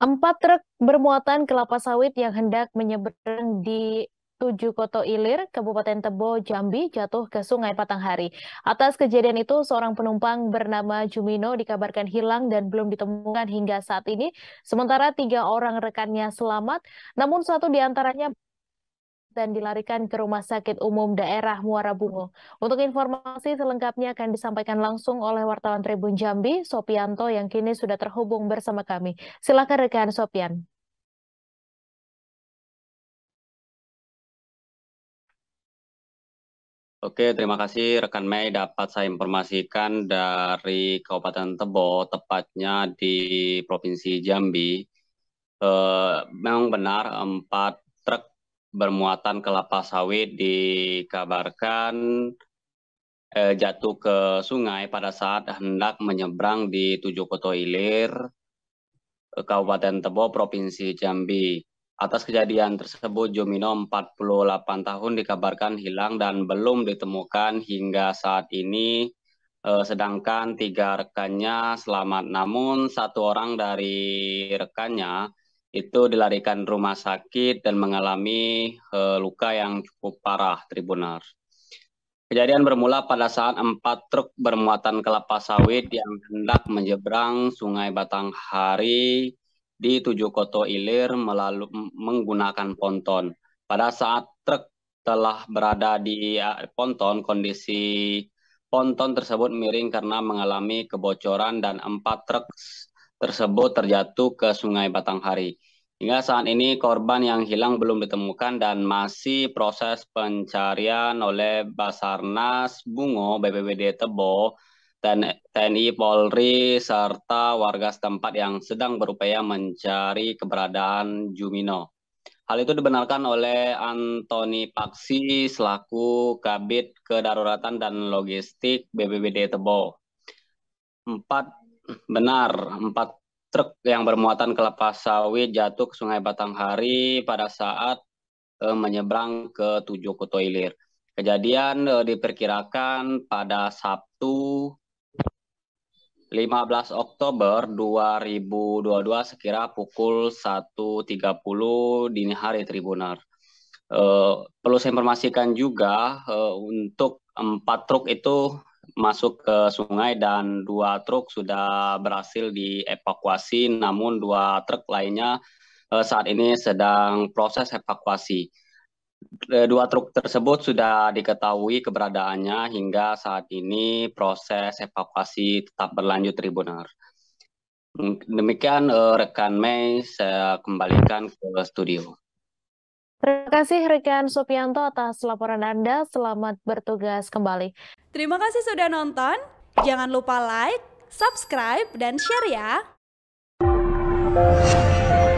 Empat truk bermuatan kelapa sawit yang hendak menyeberang di Tujuh Koto Ilir, Kabupaten Tebo, Jambi jatuh ke Sungai Patanghari. Atas kejadian itu, seorang penumpang bernama Jumino dikabarkan hilang dan belum ditemukan hingga saat ini. Sementara tiga orang rekannya selamat, namun satu di antaranya dan dilarikan ke Rumah Sakit Umum Daerah Muara Bungo. Untuk informasi selengkapnya akan disampaikan langsung oleh wartawan Tribun Jambi, Sopianto yang kini sudah terhubung bersama kami. Silakan rekan Sopian. Oke, terima kasih rekan Mei dapat saya informasikan dari Kabupaten Tebo, tepatnya di Provinsi Jambi. Uh, memang benar empat bermuatan kelapa sawit dikabarkan eh, jatuh ke sungai pada saat hendak menyeberang di Tujuh Koto Ilir, eh, Kabupaten Tebo, Provinsi Jambi. Atas kejadian tersebut, Jumino 48 tahun dikabarkan hilang dan belum ditemukan hingga saat ini. Eh, sedangkan tiga rekannya selamat, namun satu orang dari rekannya itu dilarikan rumah sakit dan mengalami uh, luka yang cukup parah, Tribunar. Kejadian bermula pada saat empat truk bermuatan kelapa sawit yang hendak menyeberang Sungai Batanghari di tujuh koto ilir melalui menggunakan ponton. Pada saat truk telah berada di ya, ponton, kondisi ponton tersebut miring karena mengalami kebocoran dan empat truk tersebut terjatuh ke Sungai Batanghari. Hingga saat ini korban yang hilang belum ditemukan dan masih proses pencarian oleh Basarnas Bungo, BPBD Tebo, TNI Polri serta warga setempat yang sedang berupaya mencari keberadaan Jumino. Hal itu dibenarkan oleh Antoni Paksi selaku Kabit Kedaruratan dan Logistik BBBD Tebo. Empat Benar, empat truk yang bermuatan kelapa sawit jatuh ke Sungai Batanghari pada saat eh, menyeberang ke Tujuh Kuto Ilir. Kejadian e, diperkirakan pada Sabtu 15 Oktober 2022 sekira pukul 1.30 dini hari Tribunal. E, perlu saya informasikan juga e, untuk empat truk itu masuk ke sungai dan dua truk sudah berhasil dievakuasi, namun dua truk lainnya eh, saat ini sedang proses evakuasi. Eh, dua truk tersebut sudah diketahui keberadaannya hingga saat ini proses evakuasi tetap berlanjut tribuner. Hmm, demikian eh, rekan Mei, saya kembalikan ke studio. Terima kasih rekan Supianto atas laporan Anda. Selamat bertugas kembali. Terima kasih sudah nonton. Jangan lupa like, subscribe, dan share ya.